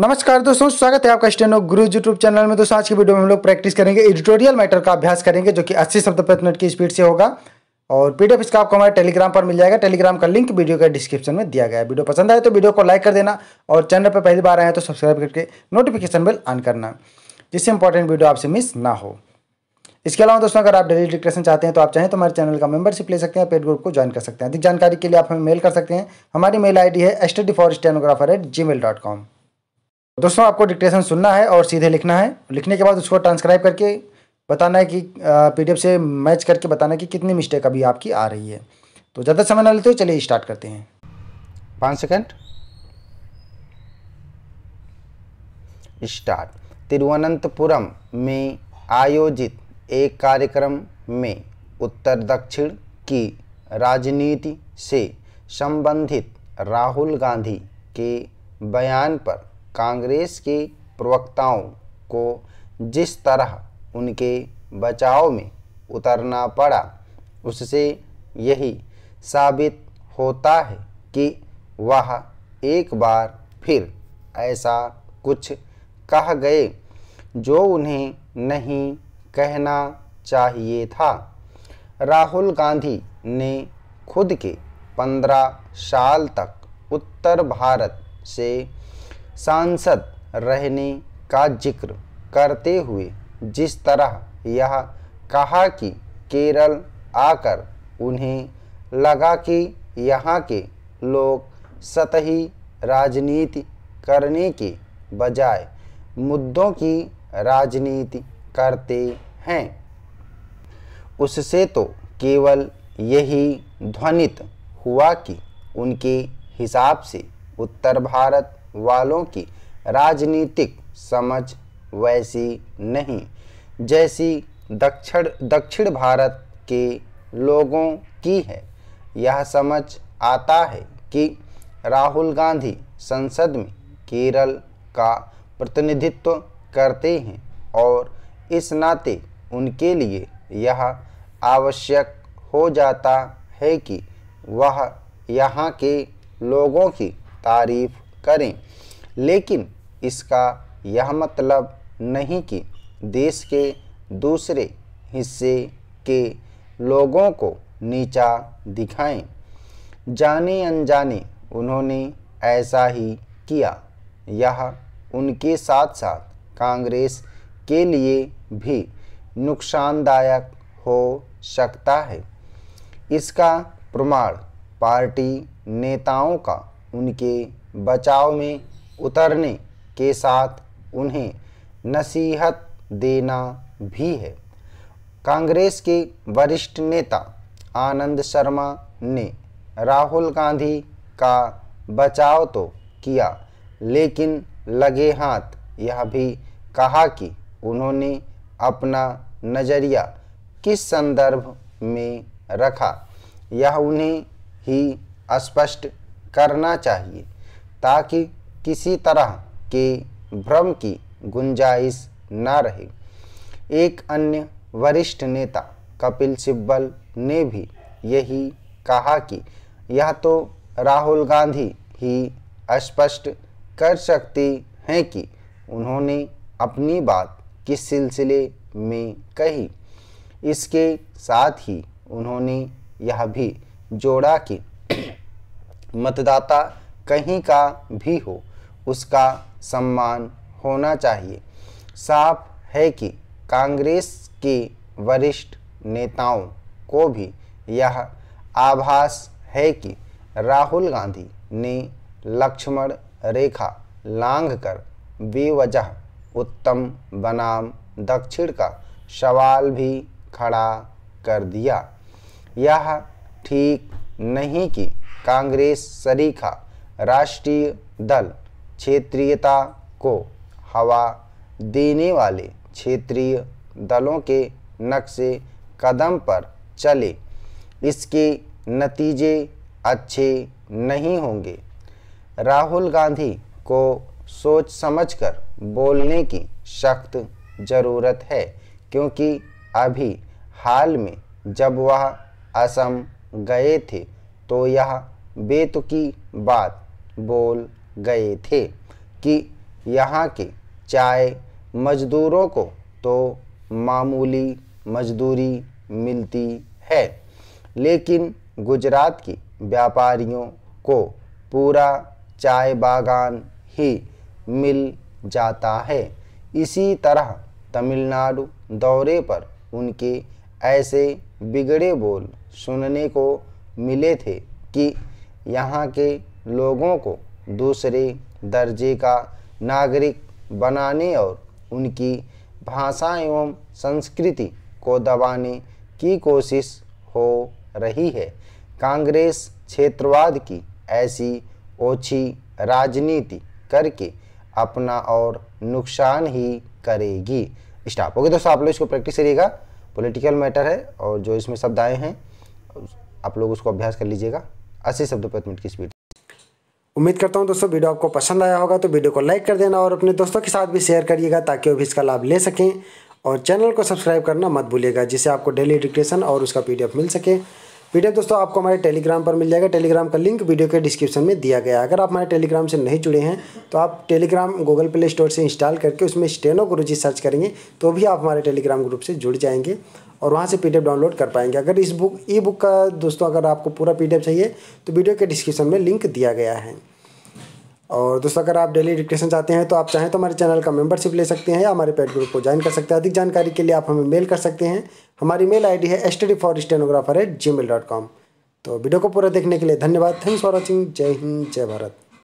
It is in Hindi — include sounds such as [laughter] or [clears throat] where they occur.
नमस्कार दोस्तों स्वागत है आपका स्टेनो गुरु यूट्यूब चैनल में दोस्तों आज की वीडियो में हम लोग प्रैक्टिस करेंगे एडिटोरियल मैटर का अभ्यास करेंगे जो कि 80 शब्द प्रति मिनट की स्पीड से होगा और पीडीएफ इसका आपको हमारे टेलीग्राम पर मिल जाएगा टेलीग्राम का लिंक वीडियो के डिस्क्रिप्शन में दिया गया है वीडियो पसंद आए तो वीडियो को लाइक कर देना और चैनल पर पहली बार आए तो सब्सक्राइब करके नोटिफिकेशन बिल ऑन करना जिससे इंपॉर्टेंट वीडियो आपसे मिस ना हो इसके अलावा दोस्तों अगर आप डेली डिक्टेशन चाहते हैं तो आप चाहें तो हमारे चैनल का मेंबरशिप ले सकते हैं पेड ग्रुप को ज्वाइन कर सकते हैं अधिक जानकारी के लिए आप हमें मेल कर सकते हैं हमारी मेल आई है study for stenographer at gmail dot com दोस्तों आपको डिक्टेशन सुनना है और सीधे लिखना है लिखने के बाद उसको ट्रांसक्राइब करके बताना है कि पीडीएफ से मैच करके बताना है कि कितनी मिस्टेक अभी आपकी आ रही है तो ज़्यादा समय ना लेते हो चलिए स्टार्ट करते हैं पाँच सेकेंड स्टार्ट तिरुवनंतपुरम में आयोजित एक कार्यक्रम में उत्तर दक्षिण की राजनीति से संबंधित राहुल गांधी के बयान पर कांग्रेस के प्रवक्ताओं को जिस तरह उनके बचाव में उतरना पड़ा उससे यही साबित होता है कि वह एक बार फिर ऐसा कुछ कह गए जो उन्हें नहीं कहना चाहिए था राहुल गांधी ने खुद के पंद्रह साल तक उत्तर भारत से सांसद रहने का जिक्र करते हुए जिस तरह यह कहा कि केरल आकर उन्हें लगा कि यहाँ के लोग सतही राजनीति करने के बजाय मुद्दों की राजनीति करते हैं उससे तो केवल यही ध्वनित हुआ कि उनके हिसाब से उत्तर भारत वालों की राजनीतिक समझ वैसी नहीं जैसी दक्षिण दक्षिण भारत के लोगों की है यह समझ आता है कि राहुल गांधी संसद में केरल का प्रतिनिधित्व करते हैं और इस नाते उनके लिए यह आवश्यक हो जाता है कि वह यहाँ के लोगों की तारीफ़ करें लेकिन इसका यह मतलब नहीं कि देश के दूसरे हिस्से के लोगों को नीचा दिखाएं जाने अनजाने उन्होंने ऐसा ही किया यह उनके साथ साथ कांग्रेस के लिए भी नुकसानदायक हो सकता है इसका प्रमाण पार्टी नेताओं का उनके बचाव में उतरने के साथ उन्हें नसीहत देना भी है कांग्रेस के वरिष्ठ नेता आनंद शर्मा ने राहुल गांधी का बचाव तो किया लेकिन लगे हाथ यह भी कहा कि उन्होंने अपना नज़रिया किस संदर्भ में रखा यह उन्हें ही स्पष्ट करना चाहिए ताकि किसी तरह के भ्रम की गुंजाइश न रहे एक अन्य वरिष्ठ नेता कपिल सिब्बल ने भी यही कहा कि यह तो राहुल गांधी ही स्पष्ट कर सकती हैं कि उन्होंने अपनी बात किस सिलसिले में कही इसके साथ ही उन्होंने यह भी जोड़ा कि [clears throat] मतदाता कहीं का भी हो उसका सम्मान होना चाहिए साफ है कि कांग्रेस के वरिष्ठ नेताओं को भी यह आभास है कि राहुल गांधी ने लक्ष्मण रेखा लांघकर कर बेवजह उत्तम बनाम दक्षिण का सवाल भी खड़ा कर दिया यह ठीक नहीं कि कांग्रेस सरीखा राष्ट्रीय दल क्षेत्रीयता को हवा देने वाले क्षेत्रीय दलों के नक्शे कदम पर चले इसके नतीजे अच्छे नहीं होंगे राहुल गांधी को सोच समझकर बोलने की सख्त ज़रूरत है क्योंकि अभी हाल में जब वह असम गए थे तो यह बेतुकी बात बोल गए थे कि यहाँ के चाय मज़दूरों को तो मामूली मजदूरी मिलती है लेकिन गुजरात की व्यापारियों को पूरा चाय बागान ही मिल जाता है इसी तरह तमिलनाडु दौरे पर उनके ऐसे बिगड़े बोल सुनने को मिले थे कि यहाँ के लोगों को दूसरे दर्जे का नागरिक बनाने और उनकी भाषा एवं संस्कृति को दबाने की कोशिश हो रही है कांग्रेस क्षेत्रवाद की ऐसी ओछी राजनीति करके अपना और नुकसान ही करेगी स्टाफ ओके दोस्तों आप लोग इसको प्रैक्टिस करिएगा पॉलिटिकल मैटर है और जो इसमें शब्द आए हैं आप लोग उसको अभ्यास कर लीजिएगा अस्सी शब्दों पर मिनट की स्पीड उम्मीद करता हूँ दोस्तों वीडियो आपको पसंद आया होगा तो वीडियो को लाइक कर देना और अपने दोस्तों के साथ भी शेयर करिएगा ताकि वो भी इसका लाभ ले सकें और चैनल को सब्सक्राइब करना मत भूलिएगा जिससे आपको डेली एडुकेशन और उसका पी मिल सके वीडियो दोस्तों आपको हमारे टेलीग्राम पर मिल जाएगा टेलीग्राम का लिंक वीडियो के डिस्क्रिप्शन में दिया गया है अगर आप हमारे टेलीग्राम से नहीं जुड़े हैं तो आप टेलीग्राम गूगल प्ले स्टोर से इंस्टॉल करके उसमें स्टेनो गुरुजी सर्च करेंगे तो भी आप हमारे टेलीग्राम ग्रुप से जुड़ जाएंगे और वहाँ से एफ डाउनलोड कर पाएंगे अगर इस बुक ई बुक का दोस्तों अगर आपको पूरा एफ चाहिए तो वीडियो के डिस्क्रिप्शन में लिंक दिया गया है और दोस्तों अगर आप डेली डिक्टेशन चाहते हैं तो आप चाहें तो हमारे चैनल का मेंबरशिप ले सकते हैं या हमारे पेड ग्रुप को ज्वाइन कर सकते हैं अधिक जानकारी के लिए आप हमें मेल कर सकते हैं हमारी मेल आईडी है study for stenographer at gmail dot com तो वीडियो को पूरा देखने के लिए धन्यवाद थैंक्स फॉर वॉचिंग जय हिंद जय भारत